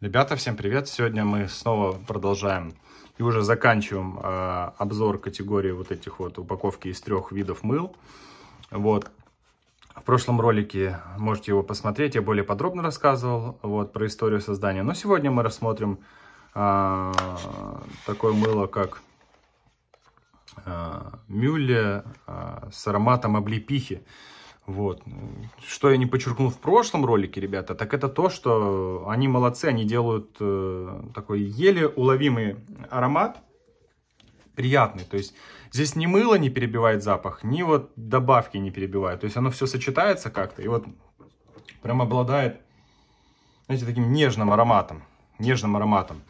Ребята, всем привет! Сегодня мы снова продолжаем и уже заканчиваем э, обзор категории вот этих вот упаковки из трех видов мыл. Вот. В прошлом ролике можете его посмотреть, я более подробно рассказывал вот, про историю создания. Но сегодня мы рассмотрим э, такое мыло, как э, мюле э, с ароматом облепихи. Вот. Что я не подчеркнул в прошлом ролике, ребята, так это то, что они молодцы, они делают э, такой еле уловимый аромат, приятный. То есть здесь ни мыло не перебивает запах, ни вот добавки не перебивает. То есть оно все сочетается как-то и вот прям обладает, знаете, таким нежным ароматом. Нежным ароматом.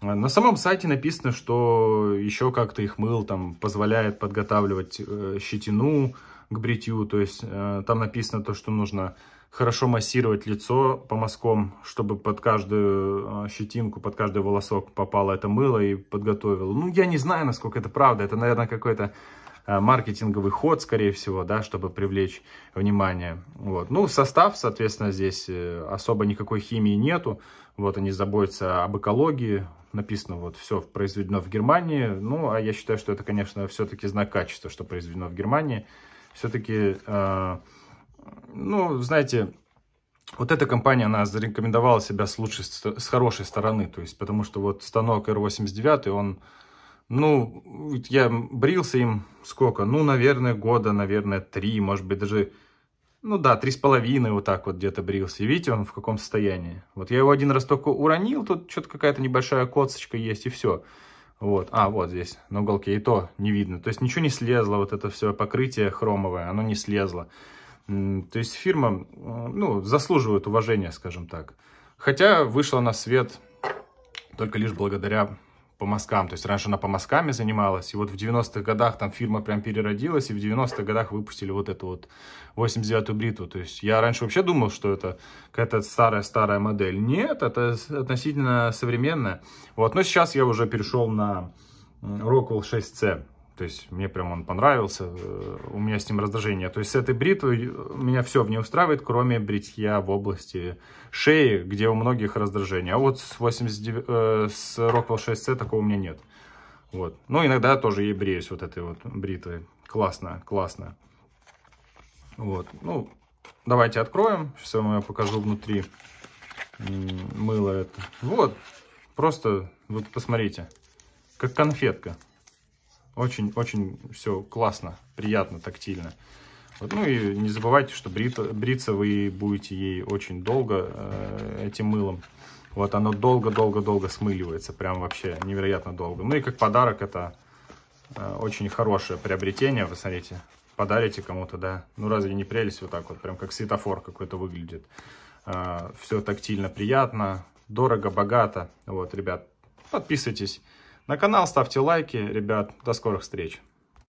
На самом сайте написано, что еще как-то их мыл там позволяет подготавливать э, щетину, к бритью. То есть э, там написано то, что нужно хорошо массировать лицо по мазкам, чтобы под каждую э, щетинку, под каждый волосок попало это мыло и подготовило. Ну, я не знаю, насколько это правда. Это, наверное, какой-то э, маркетинговый ход, скорее всего, да, чтобы привлечь внимание. Вот. Ну, состав, соответственно, здесь э, особо никакой химии нету. Вот они заботятся об экологии. Написано, вот, все произведено в Германии. Ну, а я считаю, что это, конечно, все-таки знак качества, что произведено в Германии все-таки, э, ну, знаете, вот эта компания, она зарекомендовала себя с лучшей, с хорошей стороны, то есть, потому что вот станок R89, он, ну, я брился им сколько, ну, наверное, года, наверное, три, может быть, даже, ну да, три с половиной вот так вот где-то брился. видите, он в каком состоянии. Вот я его один раз только уронил, тут что-то какая-то небольшая коцочка есть, и все. Вот, а, вот здесь, на уголке, и то не видно. То есть ничего не слезло, вот это все покрытие хромовое, оно не слезло. То есть фирма, э, ну, заслуживает уважения, скажем так. Хотя вышла на свет только лишь благодаря по мазкам. То есть раньше она по мазками занималась, и вот в 90-х годах там фирма прям переродилась, и в 90-х годах выпустили вот эту вот 89-ю бритву. То есть я раньше вообще думал, что это какая-то старая-старая модель. Нет, это относительно современная. Вот, но сейчас я уже перешел на Rockwell 6C. То есть мне прям он понравился, э, у меня с ним раздражение. То есть с этой бритвой э, меня все в ней устраивает, кроме бритья в области шеи, где у многих раздражение. А вот с, 89, э, с Rockwell 6C такого у меня нет. Вот. Ну, иногда тоже и бреюсь вот этой вот бритвой. Классно, классно. Вот. Ну, давайте откроем. Сейчас я вам покажу внутри мыло это. Вот. Просто вот посмотрите. Как конфетка. Очень-очень все классно, приятно, тактильно. Вот, ну и не забывайте, что брит, бриться вы будете ей очень долго э, этим мылом. Вот оно долго-долго-долго смыливается, прям вообще невероятно долго. Ну и как подарок это э, очень хорошее приобретение, вы смотрите, подарите кому-то, да. Ну разве не прелесть вот так вот, прям как светофор какой-то выглядит. Э, все тактильно приятно, дорого, богато. Вот, ребят, подписывайтесь. На канал ставьте лайки, ребят. До скорых встреч.